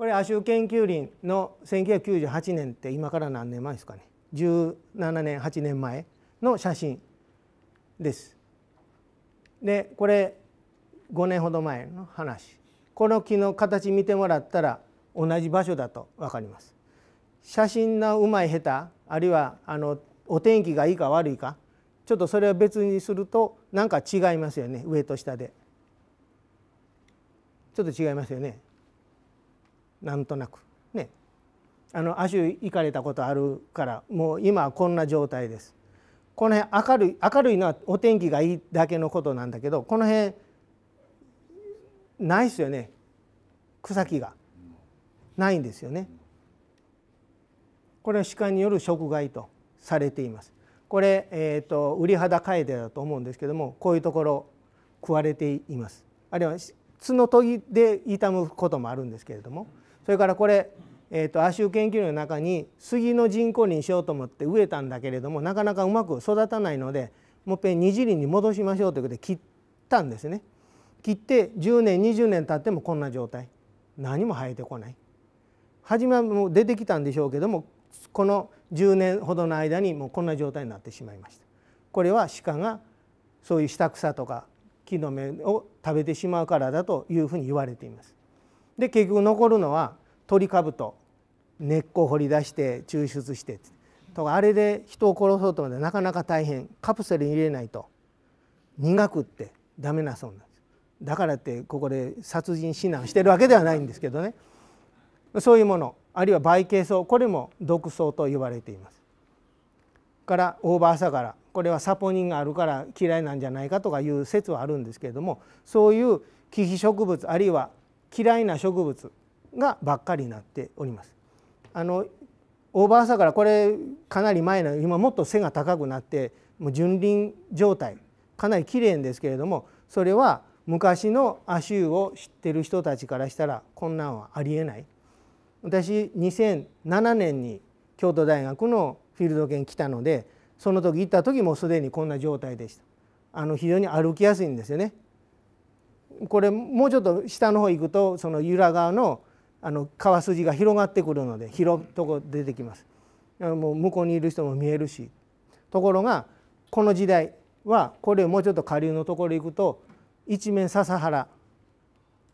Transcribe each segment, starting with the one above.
これ亜州研究林の1998年って今から何年前ですかね17年8年前の写真です。でこれ5年ほど前の話この木の形見てもらったら同じ場所だと分かります。写真のうまい下手あるいはあのお天気がいいか悪いかちょっとそれは別にすると何か違いますよね上と下で。ちょっと違いますよねなんとなくねあの足行かれたことあるからもう今はこんな状態ですこの辺明るい明るいのはお天気がいいだけのことなんだけどこの辺ないですよね草木がないんですよねこれは鹿による食害とされていますこれ、えーと、売り肌カエデだと思うんですけどもこういうところ食われていますあるいは角研ぎで傷むこともあるんですけれども。それからこれ、えーと、亜種研究の中に杉の人工林しようと思って植えたんだけれどもなかなかうまく育たないのでもっぺん次林に戻しましょうということで切ったんですね。切って10年20年経ってもこんな状態何も生えてこない。初めはもう出てきたんでしょうけどもこの10年ほどの間にもうこんな状態になってしまいました。これは鹿がそういう下草とか木の芽を食べてしまうからだというふうに言われています。で結局残るのは鳥かぶと根っこ掘り出して抽出してとかあれで人を殺そうと思ってなかなか大変カプセルに入れないと苦くってダメなそうなんですだからってここで殺人指南してるわけではないんですけどねそういうものあるいは梅形草これも毒草と呼ばれていますからオーバーサガラこれはサポニンがあるから嫌いなんじゃないかとかいう説はあるんですけれどもそういう忌避植物あるいは嫌いな植物がばっかりになっております。あのオーバーサーからこれかなり前の今もっと背が高くなってもう純林状態かなり綺麗ですけれどもそれは昔の亜州を知ってる人たちからしたらこんなんはありえない。私2007年に京都大学のフィールド研来たのでその時行った時もすでにこんな状態でした。あの非常に歩きやすいんですよねこれもうちょっと下の方行くとその由良川のあの川筋が広がってくるので広いとこ出てきます。もう向こうにいる人も見えるしところがこの時代はこれをもうちょっと下流のところ行くと一面笹原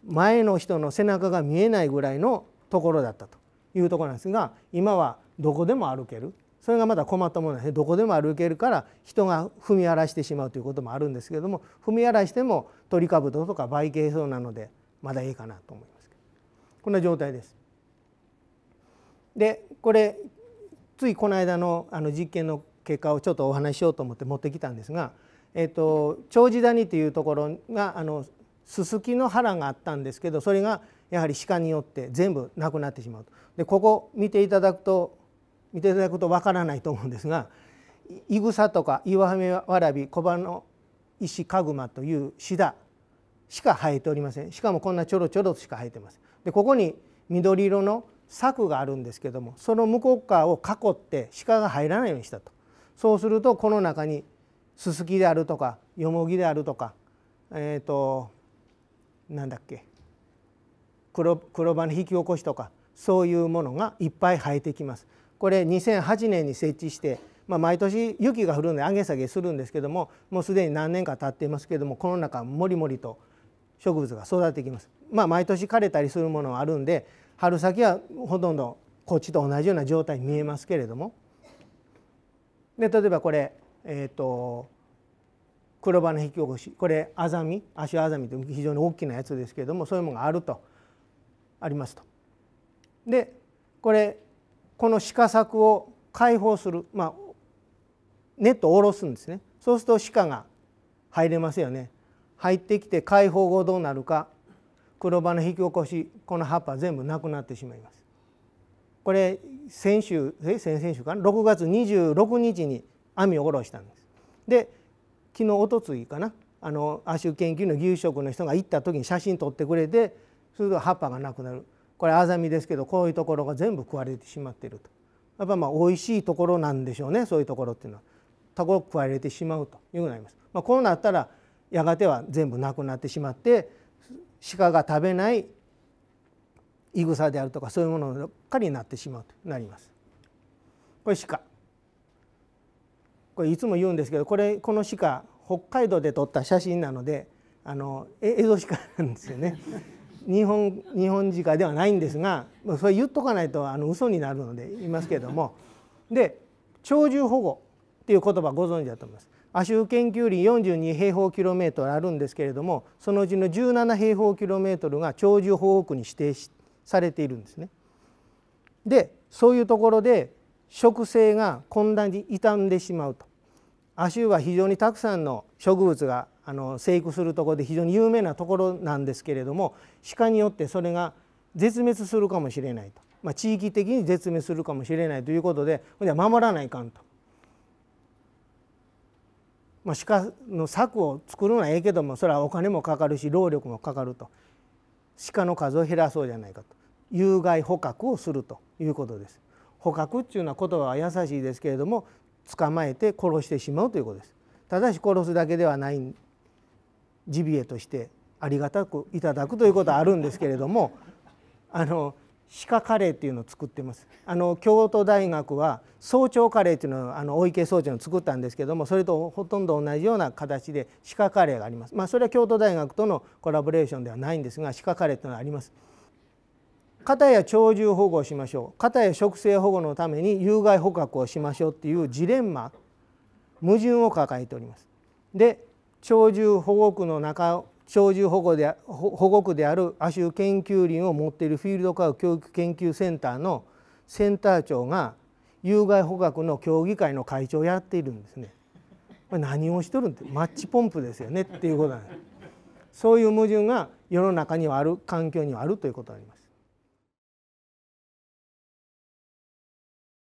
前の人の背中が見えないぐらいのところだったというところなんですが今はどこでも歩けるそれがまた困ったものでどこでも歩けるから人が踏み荒らしてしまうということもあるんですけれども踏み荒らしてもトリカブトとかバ形ケイなのでまだいいかなと思いますこんな状態です。でこれついこの間のあの実験の結果をちょっとお話ししようと思って持ってきたんですが、えー、っと、と長寿谷というところがあのススキの腹があったんですけどそれがやはり鹿によって全部なくなってしまうと。でここ見ていただくと見ていただくとわからないと思うんですがイグサとかイワハメワラビコバノイシカグマというシダしか生えておりませんしかもこんなちょろちょろとしか生えてますでここに緑色の柵があるんですけどもその向こう側を囲って鹿が入らないようにしたとそうするとこの中にススキであるとかヨモギであるとかえっ、ー、となんだっけ黒黒羽引き起こしとかそういうものがいっぱい生えてきますこれ2008年に設置して、まあ、毎年雪が降るので上げ下げするんですけどももうすでに何年か経っていますけどもこの中もりもりと植物が育ってきます。まあ、毎年枯れたりするものはあるんで春先はほとんどこっちと同じような状態に見えますけれどもで例えばこれ、えーと、黒羽引き起こしこれアザミアシアザミという非常に大きなやつですけれどもそういうものがあるとありますと。でこれこの鹿柵を解放する、まあ、ネットを下ろすんですねそうすると鹿が入れますよね入ってきて解放後どうなるか黒羽引き起こしこの葉っぱ全部なくなってしまいます。これ先週え先々週かな6月26日に網を下ろしたんです。で昨日おとついかなあの亜種研究の牛食の人が行った時に写真撮ってくれてすると葉っぱがなくなる。これアザミですけどこういうところが全部食われてしまっているとやっぱまあ美味しいところなんでしょうねそういうところっていうのはところ食われてしまうというふうになります。まあ、こうなったらやがては全部なくなってしまって鹿が食べないいぐさであるとかそういうものばっかりになってしまうとなります。これ鹿これいつも言うんですけどこれこの鹿北海道で撮った写真なのであのエゾ鹿なんですよね。日本日本自家ではないんですがそれ言っとかないとあの嘘になるので言いますけれどもで鳥獣保護っていう言葉ご存知だと思います。亜州研究林42平方キロメートルあるんですけれどもそのうちの17平方キロメートルが鳥獣保護区に指定されているんですね。でそういうところで植生がこんなに傷んでしまうと亜州は非常にたくさんの植物があの生育するところで非常に有名なところなんですけれども鹿によってそれが絶滅するかもしれないと、まあ、地域的に絶滅するかもしれないということでで守らないかんと。まあ、鹿の柵を作るのはええけどもそれはお金もかかるし労力もかかると鹿の数を減らそうじゃないかと有害捕獲をするということです。捕獲っていうのは言葉は優しいですけれども捕まえて殺してしまうということです。ただし殺すだけではないジビエとしてありがたくいただくということはあるんですけれどもあの鹿カレーっていうのを作ってますあの京都大学は早朝カレーっていうのをあの大池総長の作ったんですけどもそれとほとんど同じような形で鹿カレーがありますまあそれは京都大学とのコラボレーションではないんですが鹿カレーっていうのはあります片や鳥獣保護をしましょう片や植生保護のために有害捕獲をしましょうっていうジレンマ矛盾を抱えておりますで鳥獣保護区の中鳥獣保護で保護区である亜州研究林を持っているフィールド科学教育研究センターのセンター長が有害捕獲の協議会の会長をやっているんですね。これ何をしとるんってマッチポンプですよねっていうことなんです。そういう矛盾が世の中にはある環境にはあるということになります。